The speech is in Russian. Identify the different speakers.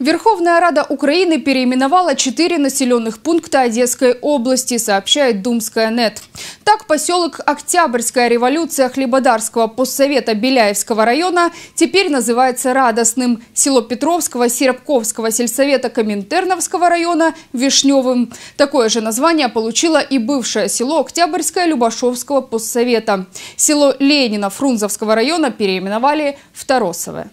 Speaker 1: Верховная Рада Украины переименовала четыре населенных пункта Одесской области, сообщает Думская НЕТ. Так, поселок Октябрьская революция Хлебодарского постсовета Беляевского района теперь называется Радостным, село Петровского, Серпковского сельсовета Коминтерновского района – Вишневым. Такое же название получило и бывшее село Октябрьское Любашовского постсовета. Село Ленина Фрунзовского района переименовали в Таросовое.